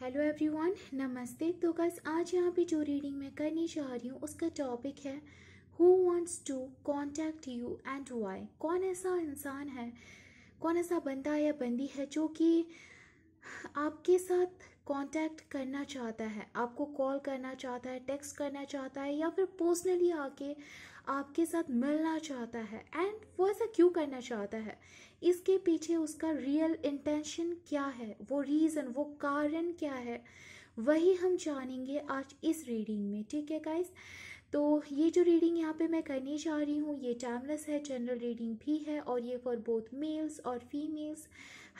Hello everyone नमस्ते तो गस आज यहाँ पे जो रीडिंग मैं करनी चाह रही हूँ उसका टॉपिक है who wants to contact you and why कौन ऐसा इंसान है कौन ऐसा बंदा या बंदी है जो कि आपके साथ कांटेक्ट करना चाहता है आपको कॉल करना चाहता है टेक्स्ट करना चाहता है या फिर पर्सनली आके आपके साथ मिलना चाहता है एंड वो ऐसा क्यों करना चाहता है इसके पीछे उसका रियल इंटेंशन क्या है वो रीज़न वो कारण क्या है वही हम जानेंगे आज इस रीडिंग में ठीक है गाइस तो ये जो रीडिंग यहाँ पे मैं करने जा रही हूँ ये टाइमलेस है जनरल रीडिंग भी है और ये फॉर बोथ मेल्स और फीमेल्स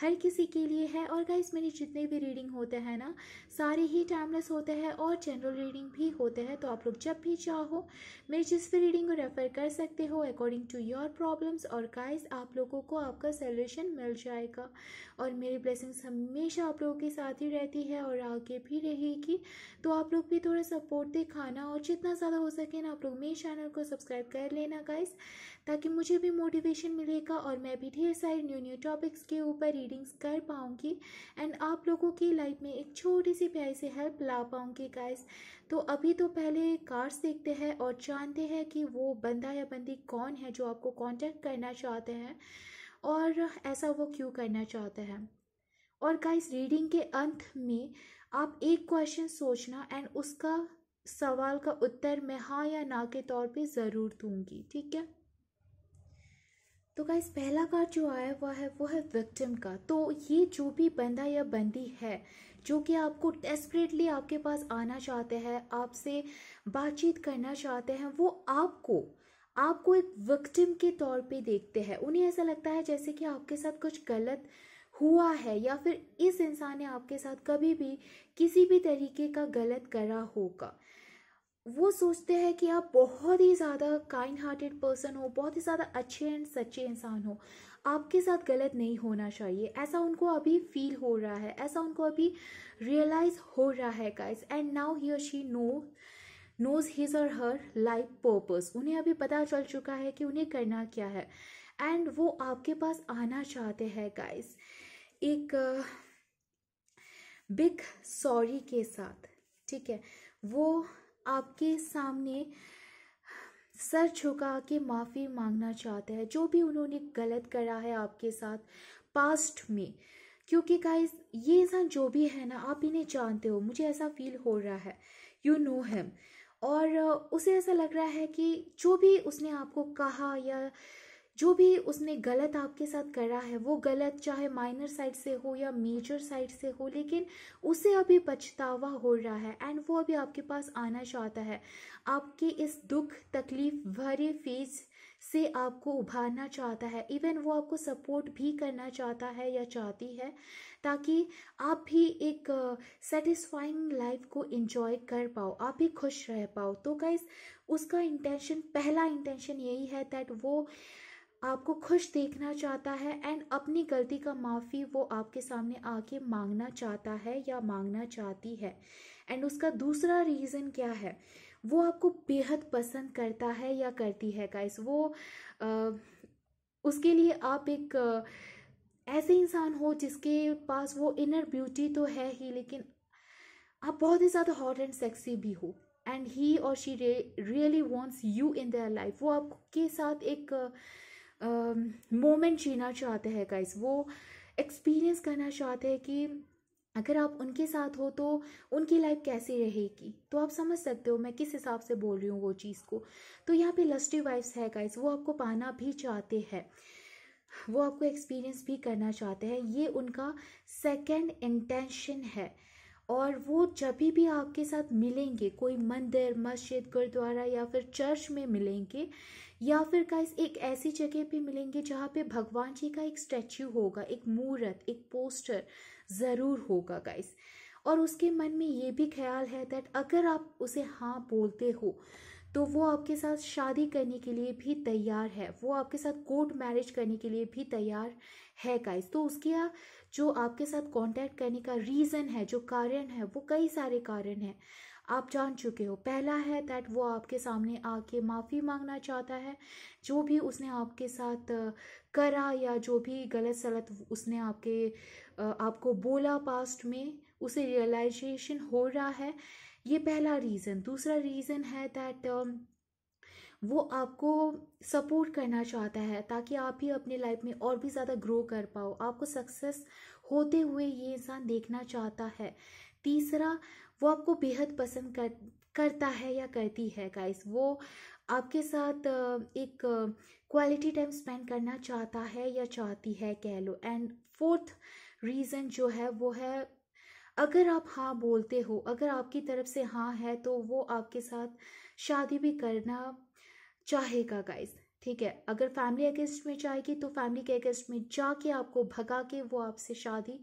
हर किसी के लिए है और गाइस मेरे जितने भी रीडिंग होते हैं ना सारे ही टाइमलेस होते हैं और जनरल रीडिंग भी होते हैं तो आप लोग जब भी चाहो मेरी जिस भी रीडिंग को रेफ़र कर सकते हो अकॉर्डिंग टू योर प्रॉब्लम्स और गाइस आप लोगों को आपका सोल्यूशन मिल जाएगा और मेरी ब्लेसिंग्स हमेशा आप लोगों के साथ ही रहती है और आगे भी रहेगी तो आप लोग भी थोड़ा सपोर्ट दिखाना और जितना ज़्यादा हो सके ना आप लोग मेरे चैनल को सब्सक्राइब कर लेना गाइस ताकि मुझे भी मोटिवेशन मिलेगा और मैं भी ढेर सारे न्यू न्यू टॉपिक्स के ऊपर रीडिंग्स कर पाऊँगी एंड आप लोगों की लाइफ में एक छोटी सी प्यारी से हेल्प ला पाऊँगी गाइस तो अभी तो पहले कार्ड्स देखते हैं और जानते हैं कि वो बंदा या बंदी कौन है जो आपको कॉन्टैक्ट करना चाहते हैं और ऐसा वो क्यों करना चाहते हैं और गाइस रीडिंग के अंत में आप एक क्वेश्चन सोचना एंड उसका सवाल का उत्तर मैं हाँ या ना के तौर पे ज़रूर दूंगी ठीक है तो का पहला कार्ड जो आया हुआ है वो है विक्टिम का तो ये जो भी बंदा या बंदी है जो कि आपको डेस्परेटली आपके पास आना चाहते हैं आपसे बातचीत करना चाहते हैं वो आपको आपको एक विक्टिम के तौर पे देखते हैं उन्हें ऐसा लगता है जैसे कि आपके साथ कुछ गलत हुआ है या फिर इस इंसान ने आपके साथ कभी भी किसी भी तरीके का गलत करा होगा वो सोचते हैं कि आप बहुत ही ज़्यादा काइंड हार्टेड पर्सन हो बहुत ही ज़्यादा अच्छे एंड सच्चे इंसान हो आपके साथ गलत नहीं होना चाहिए ऐसा उनको अभी फील हो रहा है ऐसा उनको अभी रियलाइज हो रहा है गाइज एंड नाउ ही और शी नो नोज हिज और हर लाइफ पर्पज उन्हें अभी पता चल चुका है कि उन्हें करना क्या है एंड वो आपके पास आना चाहते हैं गाइज एक बिग uh, सॉरी के साथ ठीक है वो आपके सामने सर झुका के माफ़ी मांगना चाहते हैं जो भी उन्होंने गलत करा है आपके साथ पास्ट में क्योंकि गाइस ये इंसान जो भी है ना आप इन्हें जानते हो मुझे ऐसा फील हो रहा है यू नो हिम और उसे ऐसा लग रहा है कि जो भी उसने आपको कहा या जो भी उसने गलत आपके साथ करा है वो गलत चाहे माइनर साइड से हो या मेजर साइड से हो लेकिन उसे अभी पछतावा हो रहा है एंड वो अभी आपके पास आना चाहता है आपके इस दुख तकलीफ भरे फेज से आपको उभारना चाहता है इवन वो आपको सपोर्ट भी करना चाहता है या चाहती है ताकि आप भी एक सेटिस्फाइंग uh, लाइफ को इंजॉय कर पाओ आप भी खुश रह पाओ तो गाइज उसका इंटेंशन पहला इंटेंशन यही है दैट वो uh, आपको खुश देखना चाहता है एंड अपनी गलती का माफ़ी वो आपके सामने आके मांगना चाहता है या मांगना चाहती है एंड उसका दूसरा रीज़न क्या है वो आपको बेहद पसंद करता है या करती है गाइस वो आ, उसके लिए आप एक ऐसे इंसान हो जिसके पास वो इनर ब्यूटी तो है ही लेकिन आप बहुत ही ज़्यादा हॉट एंड सेक्सी भी हो एंड ही और she really wants you in their life वो आपके साथ एक आ, मोमेंट जीना चाहते हैं गाइस वो एक्सपीरियंस करना चाहते हैं कि अगर आप उनके साथ हो तो उनकी लाइफ कैसी रहेगी तो आप समझ सकते हो मैं किस हिसाब से बोल रही हूँ वो चीज़ को तो यहाँ पे लस्टी वाइफ्स है गाइस वो आपको पाना भी चाहते हैं वो आपको एक्सपीरियंस भी करना चाहते हैं ये उनका सेकेंड इंटेंशन है और वो जब भी आपके साथ मिलेंगे कोई मंदिर मस्जिद गुरुद्वारा या फिर चर्च में मिलेंगे या फिर गाइस एक ऐसी जगह पे मिलेंगे जहाँ पे भगवान जी का एक स्टैचू होगा एक मूर्त एक पोस्टर ज़रूर होगा गाइस और उसके मन में ये भी ख्याल है दैट अगर आप उसे हाँ बोलते हो तो वो आपके साथ शादी करने के लिए भी तैयार है वो आपके साथ कोर्ट मैरिज करने के लिए भी तैयार है गाइस तो उसके जो आपके साथ कांटेक्ट करने का रीज़न है जो कारण है वो कई सारे कारण हैं आप जान चुके हो पहला है दैट वो आपके सामने आके माफ़ी मांगना चाहता है जो भी उसने आपके साथ करा या जो भी गलत सलत उसने आपके आपको बोला पास्ट में उसे रियलाइजेशन हो रहा है ये पहला रीज़न दूसरा रीज़न है दैट वो आपको सपोर्ट करना चाहता है ताकि आप ही अपने लाइफ में और भी ज़्यादा ग्रो कर पाओ आपको सक्सेस होते हुए ये इंसान देखना चाहता है तीसरा वो आपको बेहद पसंद कर करता है या करती है गाइस वो आपके साथ एक क्वालिटी टाइम स्पेंड करना चाहता है या चाहती है कह लो एंड फोर्थ रीज़न जो है वो है अगर आप हाँ बोलते हो अगर आपकी तरफ से हाँ है तो वो आपके साथ शादी भी करना चाहेगा गाइस ठीक है अगर फैमिली अगेंस्ट में जाएगी तो फैमिली के अगेंस्ट में जाके आपको भगा के वो आपसे शादी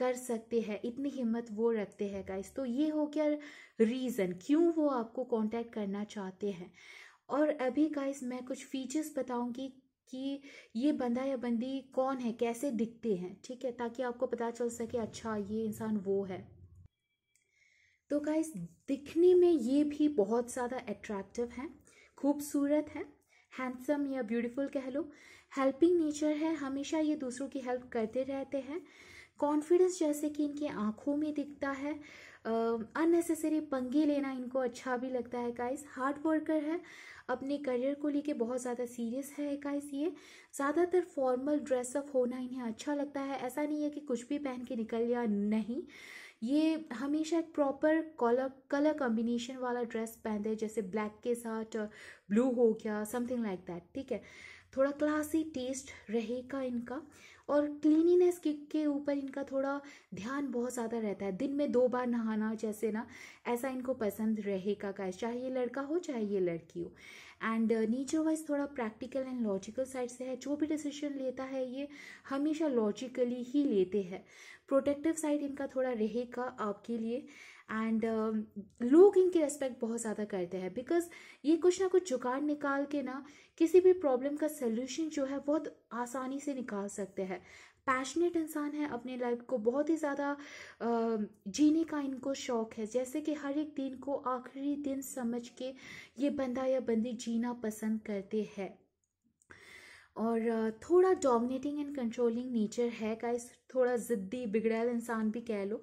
कर सकते हैं इतनी हिम्मत वो रखते हैं गाइस तो ये हो गया रीज़न क्यों वो आपको कांटेक्ट करना चाहते हैं और अभी गाइस मैं कुछ फीचर्स बताऊंगी कि ये बंदा या बंदी कौन है कैसे दिखते हैं ठीक है ताकि आपको पता चल सके अच्छा ये इंसान वो है तो गाइस दिखने में ये भी बहुत ज़्यादा अट्रैक्टिव हैं खूबसूरत हैं हैंडसम या ब्यूटीफुल कह लो हेल्पिंग नेचर है हमेशा ये दूसरों की हेल्प करते रहते हैं कॉन्फिडेंस जैसे कि इनकी आंखों में दिखता है अननेसेसरी पंगे लेना इनको अच्छा भी लगता है काइस हार्ड वर्कर है अपने करियर को लेके बहुत ज़्यादा सीरियस है काइस ये ज़्यादातर फॉर्मल ड्रेसअप होना इन्हें अच्छा लगता है ऐसा नहीं है कि कुछ भी पहन के निकल या नहीं ये हमेशा एक प्रॉपर कलर कलर कॉम्बिनेशन वाला ड्रेस पहनते हैं जैसे ब्लैक के साथ ब्लू हो गया समथिंग लाइक दैट ठीक है थोड़ा क्लासी टेस्ट रहेगा इनका और क्लीनिनेस के, के ऊपर इनका थोड़ा ध्यान बहुत ज़्यादा रहता है दिन में दो बार नहाना जैसे ना ऐसा इनको पसंद रहेगा का चाहे ये लड़का हो चाहे ये लड़की हो एंड नेचर वाइज थोड़ा प्रैक्टिकल एंड लॉजिकल साइड से है जो भी डिसीजन लेता है ये हमेशा लॉजिकली ही लेते हैं प्रोटेक्टिव साइड इनका थोड़ा रहेगा आपके लिए एंड uh, um, लोग इनकी रेस्पेक्ट बहुत ज़्यादा करते हैं बिकॉज ये कुछ ना कुछ जुगाड़ निकाल के ना किसी भी प्रॉब्लम का सोल्यूशन जो है बहुत आसानी से निकाल सकते हैं पैशनेट इंसान है अपने लाइफ को बहुत ही ज़्यादा जीने का इनको शौक़ है जैसे कि हर एक दिन को आखिरी दिन समझ के ये बंदा या बंदी जीना पसंद करते हैं और थोड़ा डोमिनेटिंग एंड कंट्रोलिंग नेचर है का इस थोड़ा ज़िद्दी बिगड़ैल इंसान भी कह लो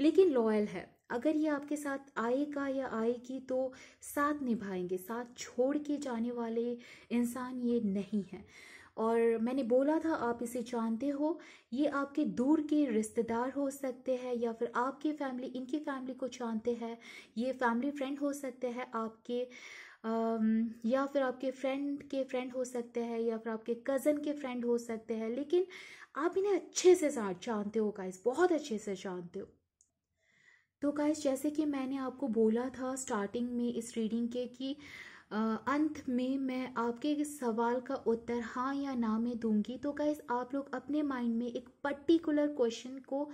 लेकिन लॉयल है अगर ये आपके साथ आएगा या आएगी तो साथ निभाएंगे साथ छोड़ के जाने वाले इंसान ये नहीं है और मैंने बोला था आप इसे जानते हो ये आपके दूर के रिश्तेदार हो सकते हैं या फिर आपकी फैमिली इनकी फैमिली को जानते हैं ये फैमिली फ्रेंड हो सकते हैं आपके या फिर आपके फ्रेंड के फ्रेंड हो सकते हैं या फिर आपके कज़न के फ्रेंड हो सकते हैं लेकिन आप इन्हें अच्छे से जानते हो गाइस बहुत अच्छे से जानते हो तो गाइस जैसे कि मैंने आपको बोला था स्टार्टिंग में इस रीडिंग के कि अंत में मैं आपके सवाल का उत्तर हाँ या ना में दूंगी तो गाइस आप लोग अपने माइंड में एक पर्टिकुलर क्वेश्चन को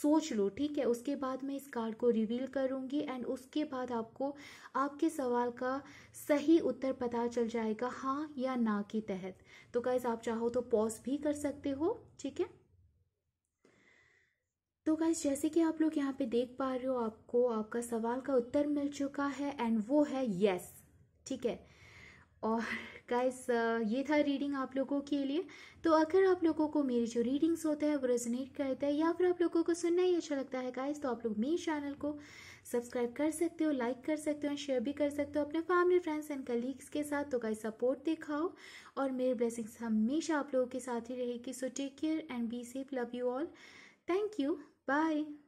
सोच लो ठीक है उसके बाद मैं इस कार्ड को रिवील करूंगी एंड उसके बाद आपको आपके सवाल का सही उत्तर पता चल जाएगा हाँ या ना के तहत तो गाइस आप चाहो तो पॉज भी कर सकते हो ठीक है तो गाइज जैसे कि आप लोग यहाँ पे देख पा रहे हो आपको आपका सवाल का उत्तर मिल चुका है एंड वो है यस ठीक है और गाइज ये था रीडिंग आप लोगों के लिए तो अगर आप लोगों को मेरी जो रीडिंग्स होते हैं वो रेजनेट करते हैं या फिर आप लोगों को सुनना ही अच्छा लगता है गाइज तो आप लोग मेरे चैनल को सब्सक्राइब कर सकते हो लाइक कर सकते हो एंड शेयर भी कर सकते हो अपने फैमिली फ्रेंड्स एंड कलीग्स के साथ तो गाइज सपोर्ट दिखाओ और मेरी ब्लेसिंग्स हमेशा आप लोगों के साथ ही रहेगी so take care and be safe love you all thank you Bye.